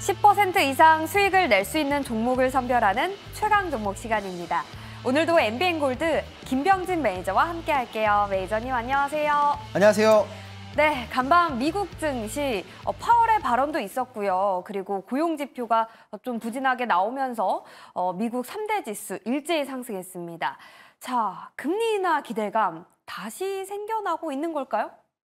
10% 이상 수익을 낼 수 있는 종목을 선별하는 최강 종목 시간입니다. 오늘도 MBN 골드 김병진 매니저와 함께 할게요. 매니저님 안녕하세요. 안녕하세요. 네, 간밤 미국 증시 어, 파월의 발언도 있었고요. 그리고 고용 지표가 좀 부진하게 나오면서 어, 미국 3대 지수 일제히 상승했습니다. 자, 금리 인하 기대감 다시 생겨나고 있는 걸까요?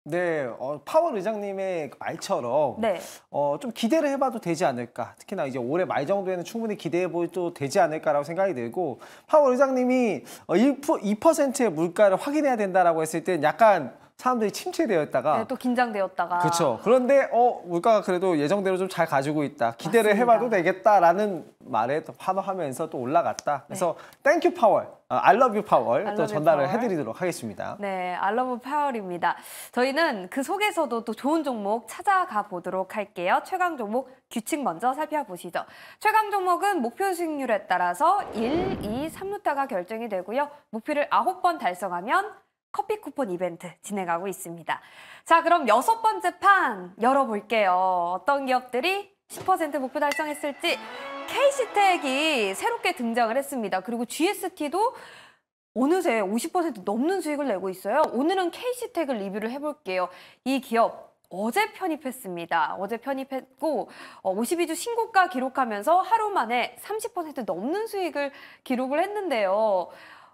네, 어, 파월 의장님의 그 말처럼 네. 어, 좀 기대를 해봐도 되지 않을까. 특히나 이제 올해 말 정도에는 충분히 기대해봐도 되지 않을까라고 생각이 들고 파월 의장님이 1%, 어, 2%의 물가를 확인해야 된다라고 했을 때 약간 사람들이 침체되었다가 네, 또 긴장되었다가 그렇죠. 그런데 어 물가가 그래도 예정대로 좀 잘 가지고 있다. 기대를 맞습니다. 해봐도 되겠다라는 말에 또 환호하면서 또 올라갔다. 네. 그래서 네. 땡큐 파월, 알러뷰 파월 또 전달을 파월. 해드리도록 하겠습니다. 네, 알러뷰 파월입니다. 저희는 그 속에서도 또 좋은 종목 찾아가 보도록 할게요. 최강 종목 규칙 먼저 살펴보시죠. 최강 종목은 목표 수익률에 따라서 1, 2, 3루타가 결정이 되고요. 목표를 9번 달성하면 커피 쿠폰 이벤트 진행하고 있습니다. 자, 그럼 여섯 번째 판 열어볼게요. 어떤 기업들이 10% 목표 달성했을지 k 시텍이 새롭게 등장을 했습니다. 그리고 GST도 어느새 50% 넘는 수익을 내고 있어요. 오늘은 k 시텍을 리뷰를 해볼게요. 이 기업 어제 편입했습니다. 어제 편입했고 52주 어, 신고가 기록하면서 하루 만에 30% 넘는 수익을 기록을 했는데요.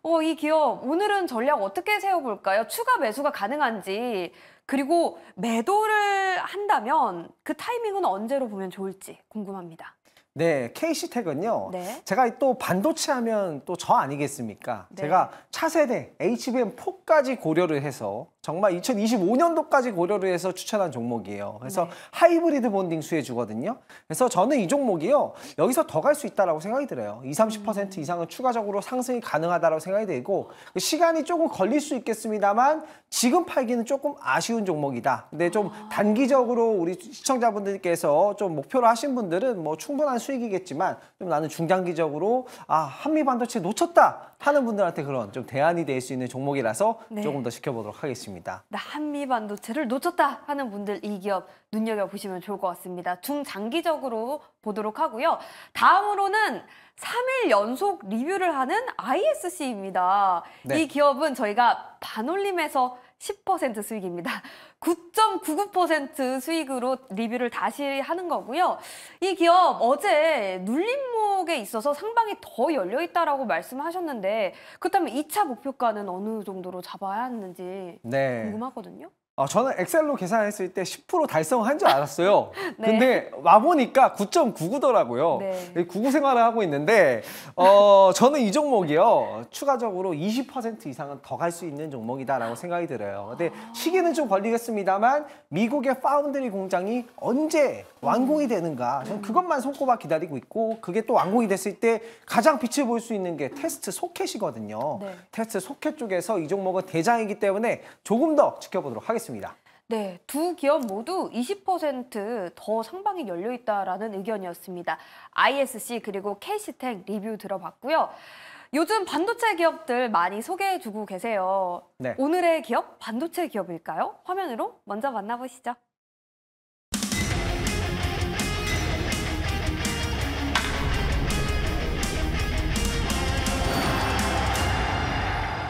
어, 이 기업 오늘은 전략 어떻게 세워볼까요? 추가 매수가 가능한지 그리고 매도를 한다면 그 타이밍은 언제로 보면 좋을지 궁금합니다. 네, KC텍은요. 네. 제가 또 반도체 하면 또 저 아니겠습니까? 네. 제가 차세대 HBM4까지 고려를 해서 정말 2025년도까지 고려를 해서 추천한 종목이에요. 그래서 네. 하이브리드 본딩 수혜주거든요. 그래서 저는 이 종목이요. 여기서 더 갈 수 있다라고 생각이 들어요. 20, 30% 음. 이상은 추가적으로 상승이 가능하다라고 생각이 되고 그 시간이 조금 걸릴 수 있겠습니다만 지금 팔기는 조금 아쉬운 종목이다. 근데 좀 아. 단기적으로 우리 시청자분들께서 좀 목표로 하신 분들은 뭐 충분한 수익이겠지만 좀 나는 중장기적으로 아, 한미 반도체 놓쳤다. 하는 분들한테 그런 좀 대안이 될 수 있는 종목이라서 네. 조금 더 지켜보도록 하겠습니다. 나 한미 반도체를 놓쳤다 하는 분들 이 기업 눈여겨보시면 좋을 것 같습니다. 중장기적으로 보도록 하고요. 다음으로는 3일 연속 리뷰를 하는 ISC입니다. 네. 이 기업은 저희가 반올림에서 10% 수익입니다. 9.99% 수익으로 리뷰를 다시 하는 거고요. 이 기업 어제 눌림목에 있어서 상방이 더 열려있다라고 말씀하셨는데 그렇다면 2차 목표가는 어느 정도로 잡아야 하는지 네. 궁금하거든요. 어, 저는 엑셀로 계산했을 때 10% 달성한 줄 알았어요. 네. 근데 와보니까 9.99더라고요. 네. 9구 생활을 하고 있는데 어, 저는 이 종목이요. 추가적으로 20% 이상은 더 갈 수 있는 종목이다라고 생각이 들어요. 근데 아. 시기는 좀 걸리겠습니다만 미국의 파운드리 공장이 언제 완공이 되는가 저는 음. 그것만 손꼽아 기다리고 있고 그게 또 완공이 됐을 때 가장 빛을 볼 수 있는 게 테스트 소켓이거든요. 네. 테스트 소켓 쪽에서 이 종목은 대장이기 때문에 조금 더 지켜보도록 하겠습니다. 하겠습니다. 네, 두 기업 모두 20%더 상방이 열려 있다라는 의견이었습니다. ISC 그리고 k 시텍 리뷰 들어봤고요. 요즘 반도체 기업들 많이 소개해 주고 계세요. 네. 오늘의 기업 반도체 기업일까요? 화면으로 먼저 만나보시죠.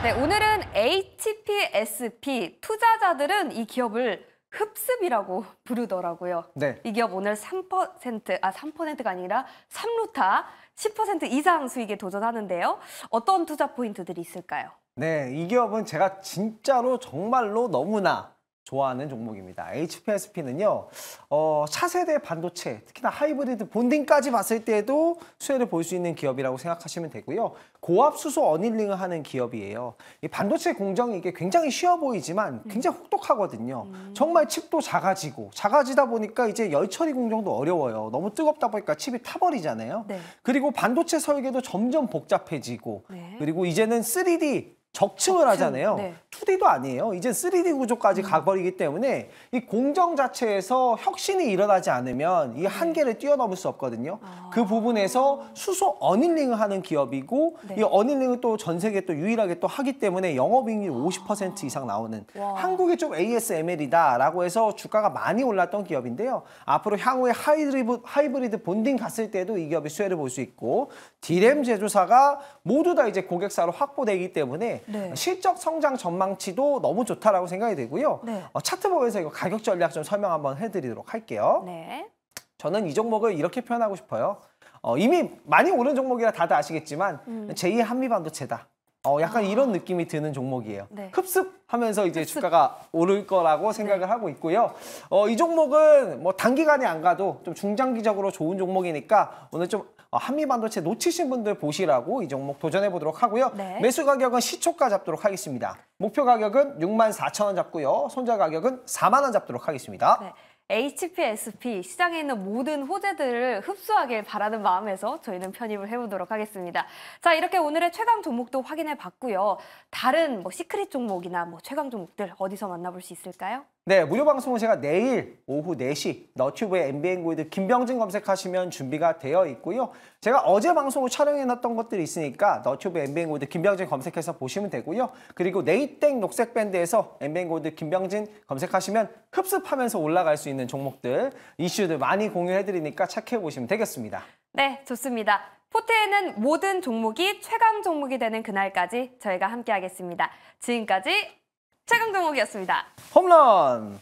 네, 오늘은 HPSP 투자자들은 이 기업을 흡습이라고 부르더라고요. 네. 이 기업 오늘 3%, 아 3%가 아니라 3루타 10% 이상 수익에 도전하는데요. 어떤 투자 포인트들이 있을까요? 네, 이 기업은 제가 진짜로 정말로 너무나 좋아하는 종목입니다. HPSP는요, 어, 차세대 반도체, 특히나 하이브리드 본딩까지 봤을 때에도 수혜를 볼 수 있는 기업이라고 생각하시면 되고요. 고압 수소 어닐링을 하는 기업이에요. 이 반도체 공정이 이게 굉장히 쉬워 보이지만 음. 굉장히 혹독하거든요. 음. 정말 칩도 작아지고, 작아지다 보니까 이제 열 처리 공정도 어려워요. 너무 뜨겁다 보니까 칩이 타버리잖아요. 네. 그리고 반도체 설계도 점점 복잡해지고, 네. 그리고 이제는 3D 적층을 적층, 하잖아요. 네. 2D도 아니에요. 이제 3D 구조까지 음. 가버리기 때문에 이 공정 자체에서 혁신이 일어나지 않으면 이 네. 한계를 뛰어넘을 수 없거든요. 아. 그 부분에서 수소 어닐링을 하는 기업이고 네. 이 어닐링을 또 전 세계 또 유일하게 또 하기 때문에 영업이익률 50% 아. 이상 나오는 와. 한국이 좀 ASML이다라고 해서 주가가 많이 올랐던 기업인데요. 앞으로 향후에 하이브리드, 하이브리드 본딩 갔을 때도 이기업이 수혜를 볼 수 있고 디램 제조사가 모두 다 이제 고객사로 확보되기 때문에 네. 실적 성장 전망 전망치도 너무 좋다라고 생각이 되고요. 네. 어, 차트보면서 이거 가격 전략 좀 설명 한번 해드리도록 할게요. 네. 저는 이 종목을 이렇게 표현하고 싶어요. 어, 이미 많이 오른 종목이라 다들 아시겠지만 음. 제2의 한미반도체다. 어, 약간 아. 이런 느낌이 드는 종목이에요. 네. 흡습하면서 이제 흡습. 주가가 오를 거라고 생각을 네. 하고 있고요. 어, 이 종목은 뭐 단기간에 안 가도 좀 중장기적으로 좋은 종목이니까 오늘 좀 어, 한미 반도체 놓치신 분들 보시라고 이 종목 도전해 보도록 하고요. 네. 매수 가격은 시초가 잡도록 하겠습니다. 목표 가격은 6만 4천 원 잡고요. 손절 가격은 4만 원 잡도록 하겠습니다. 네. HPSP 시장에 있는 모든 호재들을 흡수하길 바라는 마음에서 저희는 편입을 해보도록 하겠습니다. 자 이렇게 오늘의 최강 종목도 확인해 봤고요. 다른 뭐 시크릿 종목이나 뭐 최강 종목들 어디서 만나볼 수 있을까요? 네, 무료 방송은 제가 내일 오후 4시 너튜브에 MBN 골드 김병진 검색하시면 준비가 되어 있고요. 제가 어제 방송을 촬영해놨던 것들이 있으니까 너튜브 MBN 골드 김병진 검색해서 보시면 되고요. 그리고 네이땡 녹색밴드에서 MBN 골드 김병진 검색하시면 흡습하면서 올라갈 수 있는 종목들, 이슈들 많이 공유해드리니까 체크해보시면 되겠습니다. 네, 좋습니다. 포트에는 모든 종목이 최강 종목이 되는 그날까지 저희가 함께하겠습니다. 지금까지 최강 동욱이었습니다. 홈런!